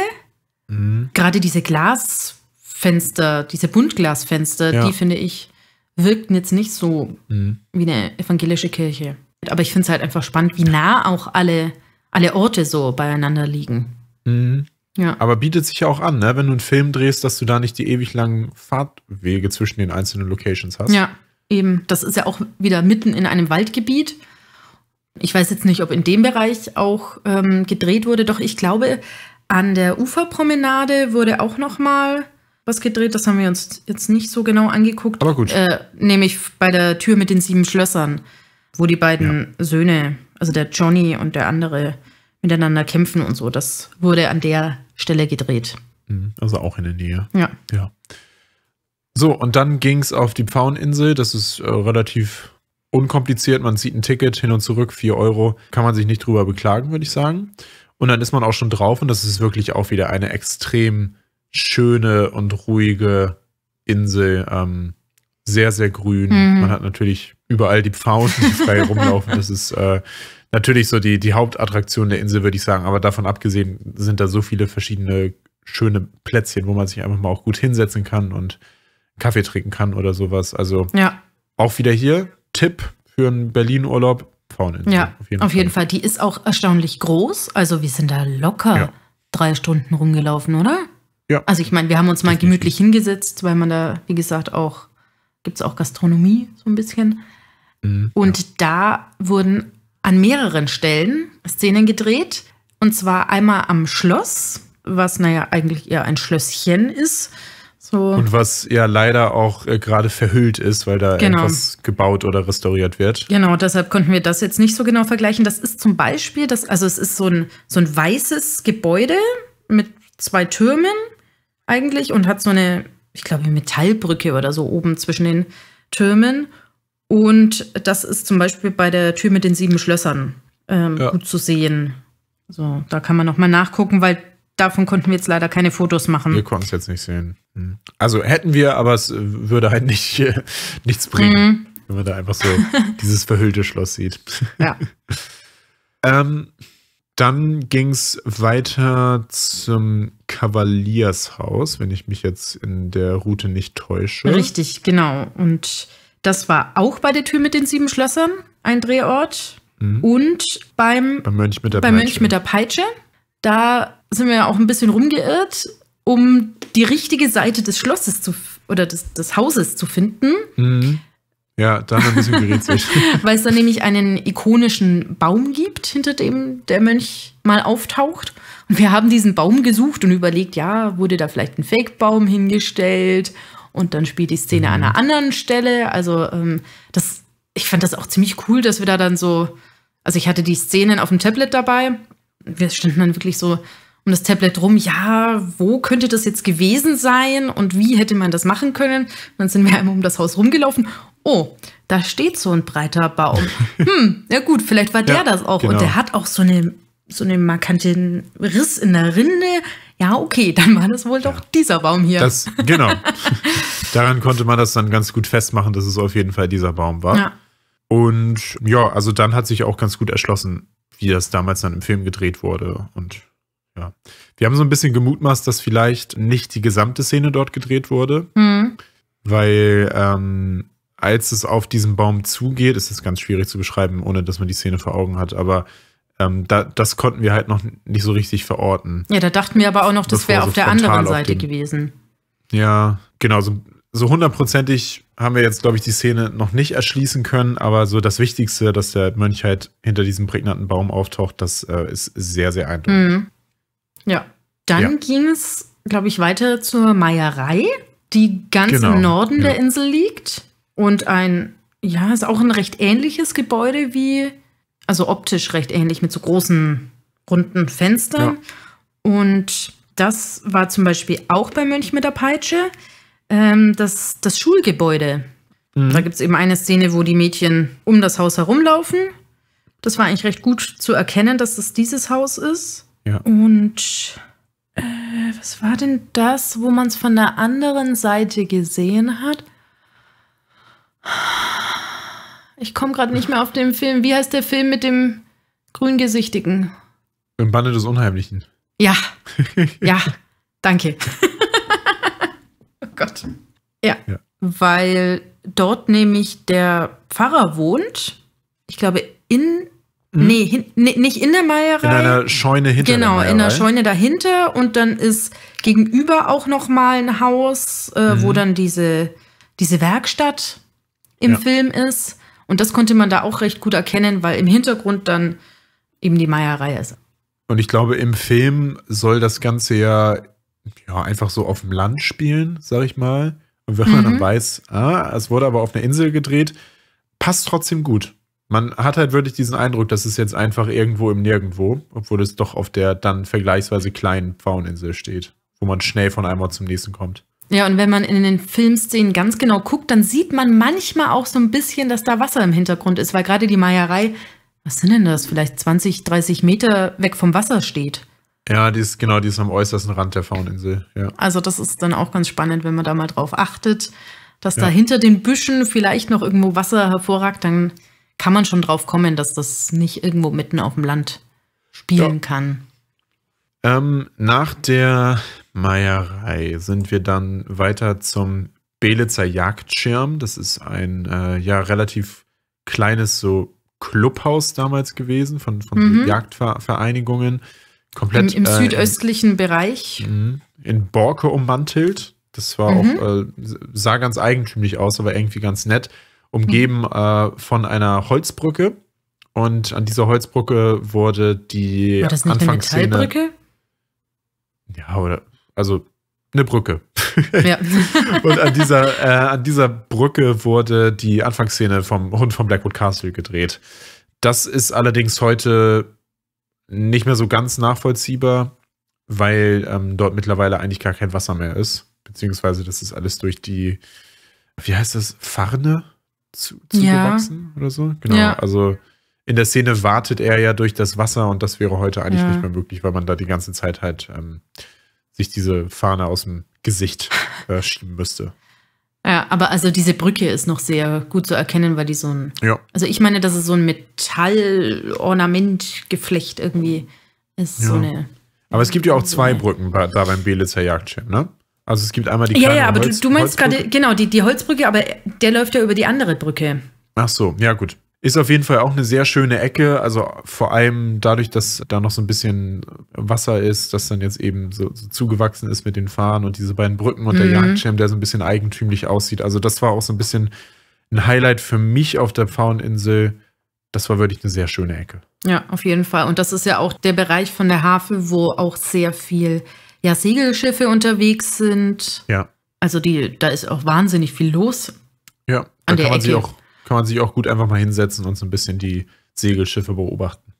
Mhm. Gerade diese Glasfenster, diese Buntglasfenster, ja. die finde ich, wirkten jetzt nicht so mhm. wie eine evangelische Kirche. Aber ich finde es halt einfach spannend, wie nah auch alle, alle Orte so beieinander liegen. Mhm. Ja. Aber bietet sich ja auch an, ne? wenn du einen Film drehst, dass du da nicht die ewig langen Fahrtwege zwischen den einzelnen Locations hast. Ja, eben. Das ist ja auch wieder mitten in einem Waldgebiet. Ich weiß jetzt nicht, ob in dem Bereich auch ähm, gedreht wurde, doch ich glaube, an der Uferpromenade wurde auch nochmal was gedreht. Das haben wir uns jetzt nicht so genau angeguckt. Aber gut. Äh, nämlich bei der Tür mit den sieben Schlössern, wo die beiden ja. Söhne, also der Johnny und der andere, miteinander kämpfen und so. Das wurde an der Stelle gedreht. Mhm. Also auch in der Nähe. Ja. Ja. So, und dann ging es auf die Pfaueninsel. Das ist äh, relativ unkompliziert, man zieht ein Ticket hin und zurück, 4 Euro, kann man sich nicht drüber beklagen, würde ich sagen. Und dann ist man auch schon drauf und das ist wirklich auch wieder eine extrem schöne und ruhige Insel. Ähm, sehr, sehr grün. Mhm. Man hat natürlich überall die Pfauen, die frei rumlaufen. Das ist äh, natürlich so die, die Hauptattraktion der Insel, würde ich sagen. Aber davon abgesehen sind da so viele verschiedene schöne Plätzchen, wo man sich einfach mal auch gut hinsetzen kann und Kaffee trinken kann oder sowas. Also ja. auch wieder hier Tipp für einen Berlin-Urlaub, Fauninsel. Ja, auf jeden, auf jeden Fall. Fall. Die ist auch erstaunlich groß. Also wir sind da locker ja. drei Stunden rumgelaufen, oder? Ja. Also ich meine, wir haben uns mal Definitiv. gemütlich hingesetzt, weil man da, wie gesagt, auch gibt es auch Gastronomie so ein bisschen. Mhm, und ja. da wurden an mehreren Stellen Szenen gedreht. Und zwar einmal am Schloss, was naja eigentlich eher ein Schlösschen ist. So. Und was ja leider auch äh, gerade verhüllt ist, weil da genau. etwas gebaut oder restauriert wird. Genau, deshalb konnten wir das jetzt nicht so genau vergleichen. Das ist zum Beispiel, das, also es ist so ein, so ein weißes Gebäude mit zwei Türmen eigentlich und hat so eine, ich glaube, Metallbrücke oder so oben zwischen den Türmen. Und das ist zum Beispiel bei der Tür mit den sieben Schlössern ähm, ja. gut zu sehen. So, da kann man nochmal nachgucken, weil davon konnten wir jetzt leider keine Fotos machen. Wir konnten es jetzt nicht sehen. Hm. Also hätten wir, aber es äh, würde halt nicht, äh, nichts bringen, mhm. wenn man da einfach so dieses verhüllte Schloss sieht. Ja. ähm, dann ging es weiter zum Kavaliershaus, wenn ich mich jetzt in der Route nicht täusche. Richtig, genau. Und das war auch bei der Tür mit den sieben Schlössern ein Drehort. Mhm. Und beim, beim, Mönch, mit der beim Peitsche. Mönch mit der Peitsche. Da sind wir auch ein bisschen rumgeirrt, um die richtige Seite des Schlosses zu oder des, des Hauses zu finden. Mhm. Ja, da haben wir ein bisschen gerätselt. Weil es da nämlich einen ikonischen Baum gibt, hinter dem der Mönch mal auftaucht. Und wir haben diesen Baum gesucht und überlegt, ja, wurde da vielleicht ein Fake-Baum hingestellt? Und dann spielt die Szene mhm. an einer mhm. anderen Stelle. Also, ähm, das, ich fand das auch ziemlich cool, dass wir da dann so. Also, ich hatte die Szenen auf dem Tablet dabei. Wir standen dann wirklich so um das Tablet rum, ja, wo könnte das jetzt gewesen sein und wie hätte man das machen können? Und dann sind wir einmal um das Haus rumgelaufen. Oh, da steht so ein breiter Baum. Hm, ja gut, vielleicht war der ja, das auch. Genau. Und der hat auch so eine so einen markanten Riss in der Rinde. Ja, okay, dann war das wohl ja. doch dieser Baum hier. Das, genau. Daran konnte man das dann ganz gut festmachen, dass es auf jeden Fall dieser Baum war. Ja. Und ja, also dann hat sich auch ganz gut erschlossen, wie das damals dann im Film gedreht wurde und ja. Wir haben so ein bisschen gemutmaßt, dass vielleicht nicht die gesamte Szene dort gedreht wurde, mhm. weil ähm, als es auf diesen Baum zugeht, ist es ganz schwierig zu beschreiben, ohne dass man die Szene vor Augen hat, aber ähm, da, das konnten wir halt noch nicht so richtig verorten. Ja, da dachten wir aber auch noch, das wäre so auf der anderen Seite dem, gewesen. Ja, genau, so, so hundertprozentig haben wir jetzt, glaube ich, die Szene noch nicht erschließen können, aber so das Wichtigste, dass der Mönch halt hinter diesem prägnanten Baum auftaucht, das äh, ist sehr, sehr eindeutig. Mhm. Ja. Dann ja. ging es, glaube ich, weiter zur Meierei, die ganz genau. im Norden ja. der Insel liegt. Und ein, ja, ist auch ein recht ähnliches Gebäude wie, also optisch recht ähnlich mit so großen runden Fenstern. Ja. Und das war zum Beispiel auch bei Mönch mit der Peitsche, ähm, das, das Schulgebäude. Mhm. Da gibt es eben eine Szene, wo die Mädchen um das Haus herumlaufen. Das war eigentlich recht gut zu erkennen, dass das dieses Haus ist. Ja. Und äh, was war denn das, wo man es von der anderen Seite gesehen hat? Ich komme gerade nicht mehr auf den Film. Wie heißt der Film mit dem Grüngesichtigen? Im Bande des Unheimlichen. Ja. ja. Danke. oh Gott. Ja, ja. Weil dort nämlich der Pfarrer wohnt. Ich glaube, in hm? Nee, hin, nee, nicht in der Meierei. In einer Scheune hinter Genau, der in einer Scheune dahinter. Und dann ist gegenüber auch noch mal ein Haus, äh, mhm. wo dann diese, diese Werkstatt im ja. Film ist. Und das konnte man da auch recht gut erkennen, weil im Hintergrund dann eben die Meierei ist. Und ich glaube, im Film soll das Ganze ja, ja einfach so auf dem Land spielen, sag ich mal. Und wenn mhm. man dann mhm. weiß, ah, es wurde aber auf einer Insel gedreht, passt trotzdem gut man hat halt wirklich diesen Eindruck, dass es jetzt einfach irgendwo im Nirgendwo, obwohl es doch auf der dann vergleichsweise kleinen Pfaueninsel steht, wo man schnell von einem Ort zum nächsten kommt. Ja, und wenn man in den Filmszenen ganz genau guckt, dann sieht man manchmal auch so ein bisschen, dass da Wasser im Hintergrund ist, weil gerade die Meierei, was sind denn das, vielleicht 20, 30 Meter weg vom Wasser steht. Ja, die ist genau, die ist am äußersten Rand der Fauninsel. Ja. Also das ist dann auch ganz spannend, wenn man da mal drauf achtet, dass ja. da hinter den Büschen vielleicht noch irgendwo Wasser hervorragt, dann kann man schon drauf kommen, dass das nicht irgendwo mitten auf dem Land spielen ja. kann. Ähm, nach der Meierei sind wir dann weiter zum Belitzer Jagdschirm. Das ist ein äh, ja relativ kleines so Clubhaus damals gewesen von, von mhm. Jagdvereinigungen. Komplett, Im, im äh, südöstlichen in, Bereich. Mhm. in Borke ummantelt. Das war mhm. auch, äh, sah ganz eigentümlich aus, aber irgendwie ganz nett umgeben mhm. äh, von einer Holzbrücke. Und an dieser Holzbrücke wurde die War das nicht Anfangsszene. Eine Metallbrücke? Ja, oder also eine Brücke. Ja. und an dieser, äh, an dieser Brücke wurde die Anfangsszene vom Hund von Blackwood Castle gedreht. Das ist allerdings heute nicht mehr so ganz nachvollziehbar, weil ähm, dort mittlerweile eigentlich gar kein Wasser mehr ist. Beziehungsweise das ist alles durch die, wie heißt das, Farne? zu, zugewachsen ja. oder so. Genau. Ja. Also in der Szene wartet er ja durch das Wasser und das wäre heute eigentlich ja. nicht mehr möglich, weil man da die ganze Zeit halt ähm, sich diese Fahne aus dem Gesicht äh, schieben müsste. Ja, aber also diese Brücke ist noch sehr gut zu erkennen, weil die so ein. Ja. Also ich meine, das ist so ein Metallornamentgeflecht irgendwie ist. Ja. So eine. Aber es gibt ja auch zwei Brücken bei, da beim Belitzer Jagdschirm, ne? Also es gibt einmal die Ja, ja, aber Holz du, du meinst gerade, genau, die, die Holzbrücke, aber der läuft ja über die andere Brücke. Ach so, ja gut. Ist auf jeden Fall auch eine sehr schöne Ecke. Also vor allem dadurch, dass da noch so ein bisschen Wasser ist, das dann jetzt eben so, so zugewachsen ist mit den Fahnen und diese beiden Brücken und mhm. der Jagdschirm, der so ein bisschen eigentümlich aussieht. Also das war auch so ein bisschen ein Highlight für mich auf der Pfaueninsel. Das war wirklich eine sehr schöne Ecke. Ja, auf jeden Fall. Und das ist ja auch der Bereich von der Havel, wo auch sehr viel ja, Segelschiffe unterwegs sind. Ja. Also die, da ist auch wahnsinnig viel los. Ja, da kann man, auch, kann, man sich auch gut einfach mal hinsetzen und so ein bisschen die Segelschiffe beobachten.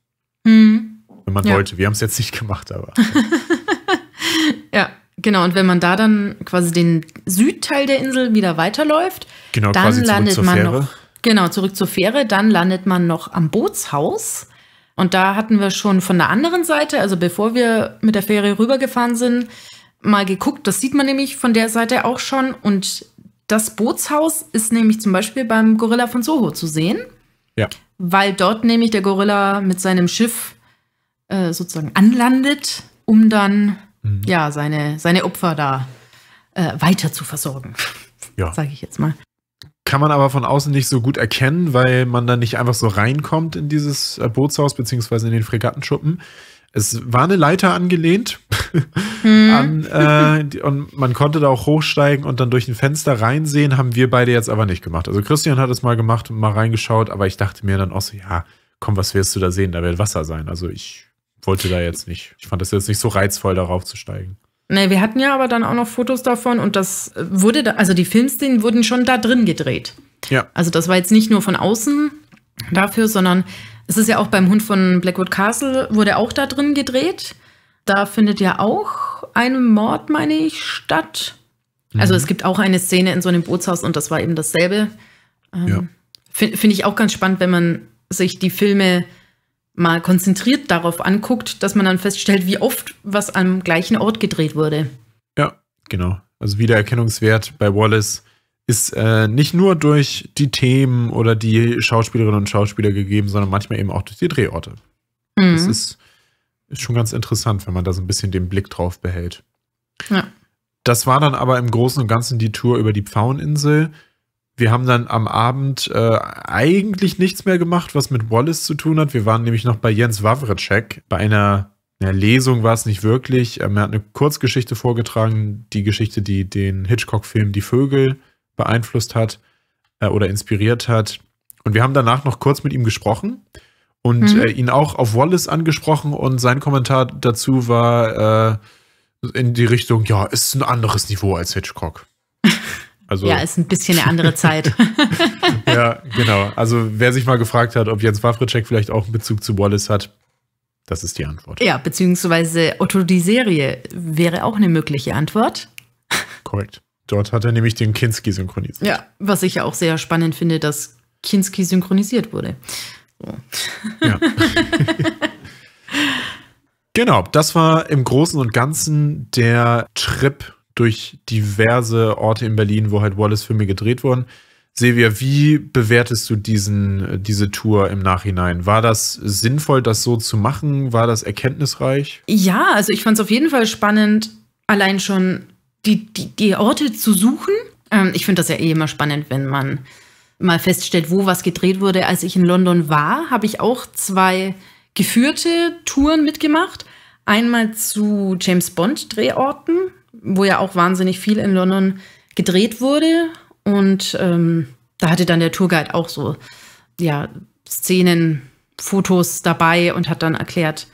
Hm. Wenn man ja. wollte. Wir haben es jetzt nicht gemacht, aber. ja, genau. Und wenn man da dann quasi den Südteil der Insel wieder weiterläuft, genau, dann landet man Fähre. noch. Genau, zurück zur Fähre. Dann landet man noch am Bootshaus. Und da hatten wir schon von der anderen Seite, also bevor wir mit der Fähre rübergefahren sind, mal geguckt. Das sieht man nämlich von der Seite auch schon. Und das Bootshaus ist nämlich zum Beispiel beim Gorilla von Soho zu sehen. Ja. Weil dort nämlich der Gorilla mit seinem Schiff äh, sozusagen anlandet, um dann mhm. ja seine, seine Opfer da äh, weiter zu versorgen. Ja. Sage ich jetzt mal kann man aber von außen nicht so gut erkennen, weil man dann nicht einfach so reinkommt in dieses äh, Bootshaus beziehungsweise in den Fregattenschuppen. Es war eine Leiter angelehnt hm. an, äh, und man konnte da auch hochsteigen und dann durch ein Fenster reinsehen, haben wir beide jetzt aber nicht gemacht. Also Christian hat es mal gemacht und mal reingeschaut, aber ich dachte mir dann auch so, ja, komm, was wirst du da sehen? Da wird Wasser sein. Also ich wollte da jetzt nicht. Ich fand das jetzt nicht so reizvoll, darauf zu steigen. Ne, wir hatten ja aber dann auch noch Fotos davon und das äh, wurde, da, also die Filmszenen wurden schon da drin gedreht. Ja. Also das war jetzt nicht nur von außen dafür, sondern es ist ja auch beim Hund von Blackwood Castle wurde auch da drin gedreht. Da findet ja auch ein Mord, meine ich, statt. Also mhm. Also es gibt auch eine Szene in so einem Bootshaus und das war eben dasselbe. Ähm, ja. Finde find ich auch ganz spannend, wenn man sich die Filme mal konzentriert darauf anguckt, dass man dann feststellt, wie oft was am gleichen Ort gedreht wurde. Ja, genau. Also Wiedererkennungswert bei Wallace ist äh, nicht nur durch die Themen oder die Schauspielerinnen und Schauspieler gegeben, sondern manchmal eben auch durch die Drehorte. Mhm. Das ist, ist, schon ganz interessant, wenn man da so ein bisschen den Blick drauf behält. Ja. Das war dann aber im Großen und Ganzen die Tour über die Pfaueninsel. Wir haben dann am Abend äh, eigentlich nichts mehr gemacht, was mit Wallace zu tun hat. Wir waren nämlich noch bei Jens Wawrecek bei einer, einer Lesung war es nicht wirklich. Ähm, er hat eine Kurzgeschichte vorgetragen, die Geschichte, die den Hitchcock-Film Die Vögel beeinflusst hat äh, oder inspiriert hat. Und wir haben danach noch kurz mit ihm gesprochen und mhm. äh, ihn auch auf Wallace angesprochen und sein Kommentar dazu war äh, in die Richtung, ja, ist ein anderes Niveau als Hitchcock. Also, ja, ist ein bisschen eine andere Zeit. ja, genau. Also wer sich mal gefragt hat, ob Jens Wawritschek vielleicht auch einen Bezug zu Wallace hat, das ist die Antwort. Ja, beziehungsweise Otto die Serie wäre auch eine mögliche Antwort. Korrekt. Dort hat er nämlich den Kinski synchronisiert. Ja, was ich ja auch sehr spannend finde, dass Kinski synchronisiert wurde. So. Ja. genau, das war im Großen und Ganzen der Trip durch diverse Orte in Berlin, wo halt Wallace-Filme gedreht wurden. Silvia, wie bewertest du diesen, äh, diese Tour im Nachhinein? War das sinnvoll, das so zu machen? War das erkenntnisreich? Ja, also ich fand es auf jeden Fall spannend, allein schon die, die, die Orte zu suchen. Ähm, ich finde das ja eh immer spannend, wenn man mal feststellt, wo was gedreht wurde. Als ich in London war, habe ich auch zwei geführte Touren mitgemacht. Einmal zu James Bond Drehorten wo ja auch wahnsinnig viel in London gedreht wurde. Und ähm, da hatte dann der Tourguide auch so ja, Szenen, Fotos dabei und hat dann erklärt,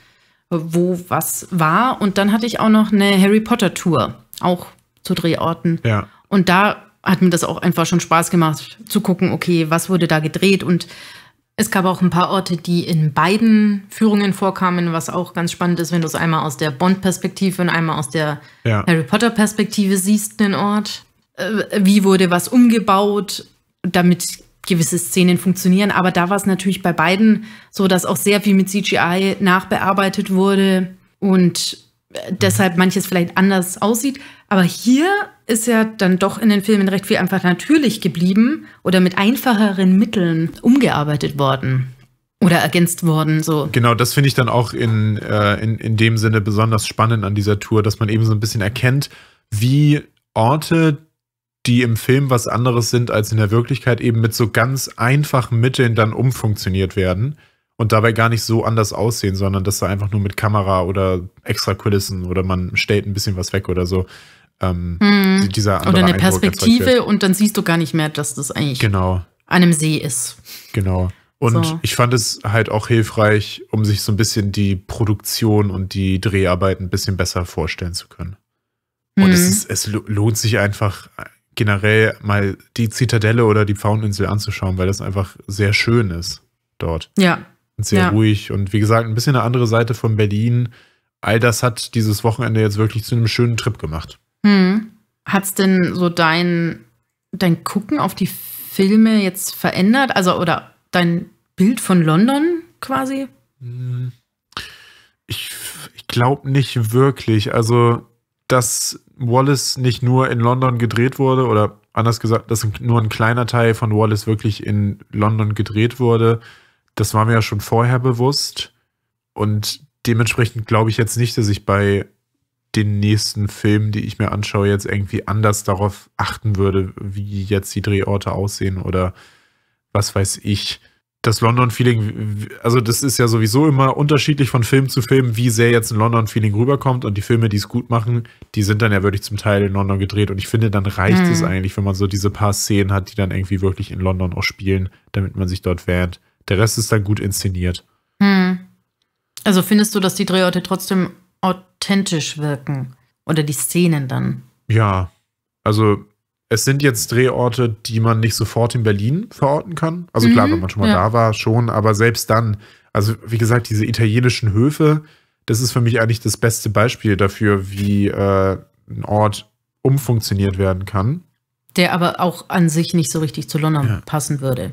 wo was war. Und dann hatte ich auch noch eine Harry Potter Tour, auch zu Drehorten. Ja. Und da hat mir das auch einfach schon Spaß gemacht, zu gucken, okay, was wurde da gedreht und es gab auch ein paar Orte, die in beiden Führungen vorkamen, was auch ganz spannend ist, wenn du es einmal aus der Bond-Perspektive und einmal aus der ja. Harry Potter-Perspektive siehst, den Ort. Äh, wie wurde was umgebaut, damit gewisse Szenen funktionieren. Aber da war es natürlich bei beiden so, dass auch sehr viel mit CGI nachbearbeitet wurde und äh, deshalb manches vielleicht anders aussieht. Aber hier ist ja dann doch in den Filmen recht viel einfach natürlich geblieben oder mit einfacheren Mitteln umgearbeitet worden. Oder ergänzt worden, so. Genau, das finde ich dann auch in, äh, in, in dem Sinne besonders spannend an dieser Tour, dass man eben so ein bisschen erkennt, wie Orte, die im Film was anderes sind als in der Wirklichkeit, eben mit so ganz einfachen Mitteln dann umfunktioniert werden und dabei gar nicht so anders aussehen, sondern dass da einfach nur mit Kamera oder extra Kulissen oder man stellt ein bisschen was weg oder so ähm, hm. Dieser andere Oder eine Eindruck Perspektive und dann siehst du gar nicht mehr, dass das eigentlich genau. an einem See ist. Genau. Und so. ich fand es halt auch hilfreich, um sich so ein bisschen die Produktion und die Dreharbeiten ein bisschen besser vorstellen zu können. Hm. Und es, hm. ist, es lohnt sich einfach generell mal die Zitadelle oder die Pfaueninsel anzuschauen, weil das einfach sehr schön ist dort. Ja. Und sehr ja. ruhig. Und wie gesagt, ein bisschen eine andere Seite von Berlin. All das hat dieses Wochenende jetzt wirklich zu einem schönen Trip gemacht. Hm. es denn so dein, dein Gucken auf die Filme jetzt verändert? Also, oder dein Bild von London quasi? Hm. Ich, ich glaube nicht wirklich. Also, dass Wallace nicht nur in London gedreht wurde, oder anders gesagt, dass nur ein kleiner Teil von Wallace wirklich in London gedreht wurde, das war mir ja schon vorher bewusst. Und dementsprechend glaube ich jetzt nicht, dass ich bei den nächsten Film, die ich mir anschaue, jetzt irgendwie anders darauf achten würde, wie jetzt die Drehorte aussehen oder was weiß ich. Das London-Feeling, also das ist ja sowieso immer unterschiedlich von Film zu Film, wie sehr jetzt ein London-Feeling rüberkommt. Und die Filme, die es gut machen, die sind dann ja wirklich zum Teil in London gedreht. Und ich finde, dann reicht mhm. es eigentlich, wenn man so diese paar Szenen hat, die dann irgendwie wirklich in London auch spielen, damit man sich dort wähnt. Der Rest ist dann gut inszeniert. Mhm. Also findest du, dass die Drehorte trotzdem authentisch wirken. Oder die Szenen dann. Ja, also es sind jetzt Drehorte, die man nicht sofort in Berlin verorten kann. Also mhm, klar, wenn man schon mal ja. da war, schon, aber selbst dann, also wie gesagt, diese italienischen Höfe, das ist für mich eigentlich das beste Beispiel dafür, wie äh, ein Ort umfunktioniert werden kann. Der aber auch an sich nicht so richtig zu London ja. passen würde.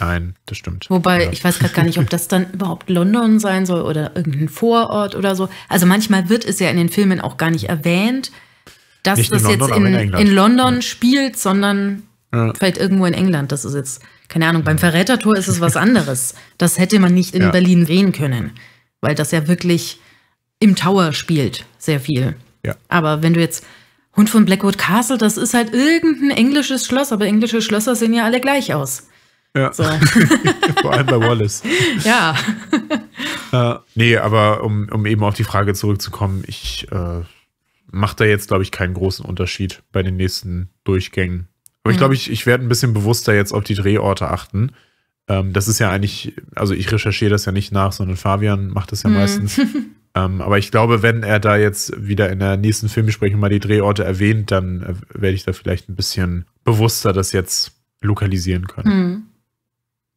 Nein, das stimmt. Wobei, ja. ich weiß gerade gar nicht, ob das dann überhaupt London sein soll oder irgendein Vorort oder so. Also manchmal wird es ja in den Filmen auch gar nicht erwähnt, dass nicht das in London, jetzt in, in, in London ja. spielt, sondern ja. vielleicht irgendwo in England. Das ist jetzt, keine Ahnung, beim Verrätertor ist es was anderes. Das hätte man nicht in Berlin sehen können, weil das ja wirklich im Tower spielt, sehr viel. Ja. Aber wenn du jetzt Hund von Blackwood Castle, das ist halt irgendein englisches Schloss, aber englische Schlösser sehen ja alle gleich aus. Ja. So. Vor allem bei Wallace. ja. Äh, nee, aber um, um eben auf die Frage zurückzukommen, ich äh, mache da jetzt, glaube ich, keinen großen Unterschied bei den nächsten Durchgängen. Aber mhm. ich glaube, ich, ich werde ein bisschen bewusster jetzt auf die Drehorte achten. Ähm, das ist ja eigentlich, also ich recherchiere das ja nicht nach, sondern Fabian macht das ja mhm. meistens. Ähm, aber ich glaube, wenn er da jetzt wieder in der nächsten Filmbesprechung mal die Drehorte erwähnt, dann äh, werde ich da vielleicht ein bisschen bewusster das jetzt lokalisieren können. Mhm.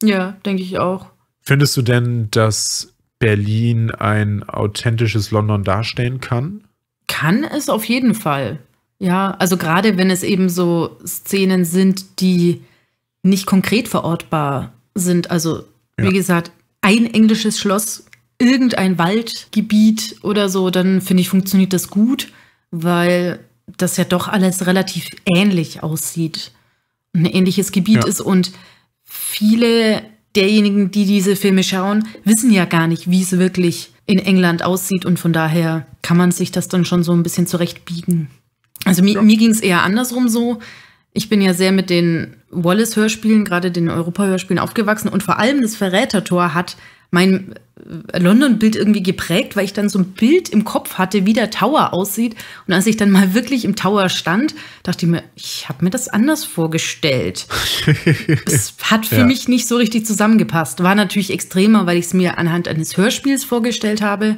Ja, denke ich auch. Findest du denn, dass Berlin ein authentisches London darstellen kann? Kann es auf jeden Fall. Ja, also gerade wenn es eben so Szenen sind, die nicht konkret verortbar sind. Also, ja. wie gesagt, ein englisches Schloss, irgendein Waldgebiet oder so, dann finde ich, funktioniert das gut, weil das ja doch alles relativ ähnlich aussieht. Ein ähnliches Gebiet ja. ist und viele derjenigen, die diese Filme schauen, wissen ja gar nicht, wie es wirklich in England aussieht und von daher kann man sich das dann schon so ein bisschen zurechtbiegen. Also ja. mir, mir ging es eher andersrum so. Ich bin ja sehr mit den Wallace-Hörspielen, gerade den Europa-Hörspielen aufgewachsen und vor allem das Verrätertor hat mein äh, London-Bild irgendwie geprägt, weil ich dann so ein Bild im Kopf hatte, wie der Tower aussieht. Und als ich dann mal wirklich im Tower stand, dachte ich mir, ich habe mir das anders vorgestellt. es hat für ja. mich nicht so richtig zusammengepasst. War natürlich extremer, weil ich es mir anhand eines Hörspiels vorgestellt habe.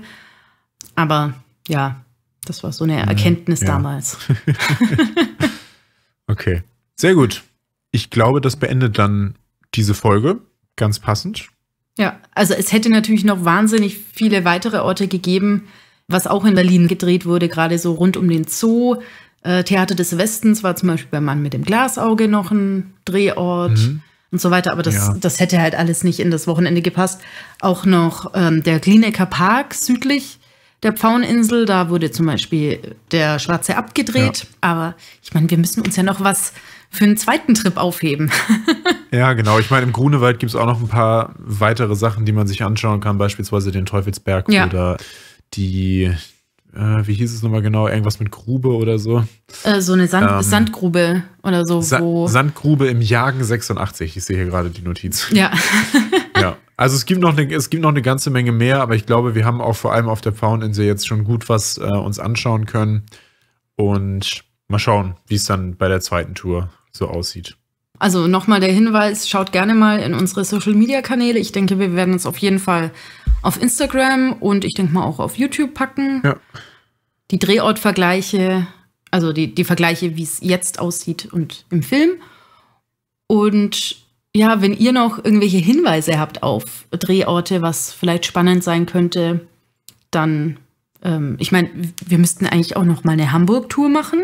Aber ja, das war so eine mhm. Erkenntnis ja, damals. okay, sehr gut. Ich glaube, das beendet dann diese Folge. Ganz passend. Ja, also es hätte natürlich noch wahnsinnig viele weitere Orte gegeben, was auch in Berlin gedreht wurde, gerade so rund um den Zoo. Äh, Theater des Westens war zum Beispiel bei Mann mit dem Glasauge noch ein Drehort. Mhm und so weiter. Aber das, ja. das hätte halt alles nicht in das Wochenende gepasst. Auch noch ähm, der Klinecker Park südlich der Pfaueninsel, da wurde zum Beispiel der Schwarze abgedreht. Ja. Aber ich meine, wir müssen uns ja noch was für einen zweiten Trip aufheben. Ja, genau. Ich meine, im Grunewald gibt es auch noch ein paar weitere Sachen, die man sich anschauen kann, beispielsweise den Teufelsberg ja. oder die, äh, wie hieß es nochmal genau, irgendwas mit Grube oder so. Äh, so eine Sand ähm, Sandgrube oder so. Sa Sandgrube im Jagen 86. Ich sehe hier gerade die Notiz. Ja. ja. Also es gibt, noch eine, es gibt noch eine ganze Menge mehr, aber ich glaube, wir haben auch vor allem auf der Pfaueninsel jetzt schon gut was äh, uns anschauen können. Und mal schauen, wie es dann bei der zweiten Tour so aussieht. Also nochmal der Hinweis, schaut gerne mal in unsere Social-Media-Kanäle. Ich denke, wir werden es auf jeden Fall auf Instagram und ich denke mal auch auf YouTube packen. Ja. Die Drehortvergleiche, also die, die Vergleiche, wie es jetzt aussieht und im Film. Und ja, wenn ihr noch irgendwelche Hinweise habt auf Drehorte, was vielleicht spannend sein könnte, dann, ähm, ich meine, wir müssten eigentlich auch noch mal eine Hamburg-Tour machen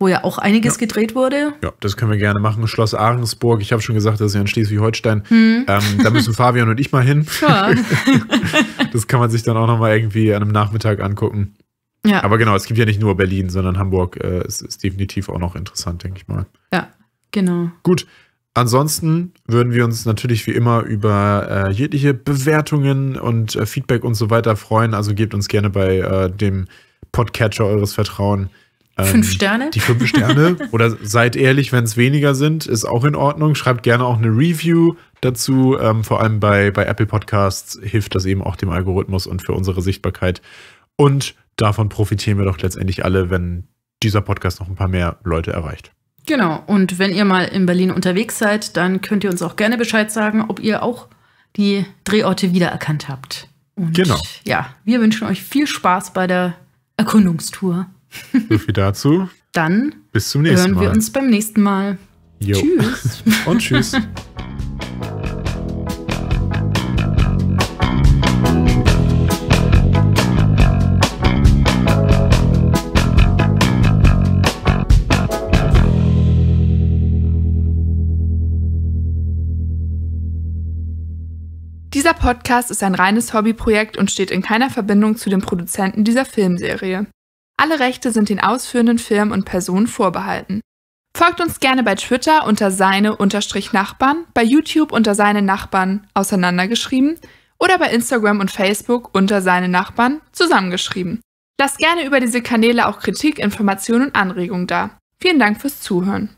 wo ja auch einiges ja. gedreht wurde. Ja, das können wir gerne machen. Schloss Ahrensburg, ich habe schon gesagt, das ist ja in Schleswig-Holstein. Hm. Ähm, da müssen Fabian und ich mal hin. das kann man sich dann auch nochmal irgendwie an einem Nachmittag angucken. Ja. Aber genau, es gibt ja nicht nur Berlin, sondern Hamburg äh, ist, ist definitiv auch noch interessant, denke ich mal. Ja, genau. Gut, Ansonsten würden wir uns natürlich wie immer über äh, jegliche Bewertungen und äh, Feedback und so weiter freuen. Also gebt uns gerne bei äh, dem Podcatcher eures Vertrauens ähm, fünf Sterne? Die fünf Sterne. Oder seid ehrlich, wenn es weniger sind, ist auch in Ordnung. Schreibt gerne auch eine Review dazu. Ähm, vor allem bei, bei Apple Podcasts hilft das eben auch dem Algorithmus und für unsere Sichtbarkeit. Und davon profitieren wir doch letztendlich alle, wenn dieser Podcast noch ein paar mehr Leute erreicht. Genau. Und wenn ihr mal in Berlin unterwegs seid, dann könnt ihr uns auch gerne Bescheid sagen, ob ihr auch die Drehorte wiedererkannt habt. Und genau. Ja, wir wünschen euch viel Spaß bei der Erkundungstour. So viel dazu. Dann bis zum nächsten hören Mal. wir uns beim nächsten Mal. Jo. Tschüss. Und tschüss. Dieser Podcast ist ein reines Hobbyprojekt und steht in keiner Verbindung zu den Produzenten dieser Filmserie. Alle Rechte sind den ausführenden Firmen und Personen vorbehalten. Folgt uns gerne bei Twitter unter seine-nachbarn, bei YouTube unter seine Nachbarn auseinandergeschrieben oder bei Instagram und Facebook unter seine Nachbarn zusammengeschrieben. Lasst gerne über diese Kanäle auch Kritik, Informationen und Anregungen da. Vielen Dank fürs Zuhören.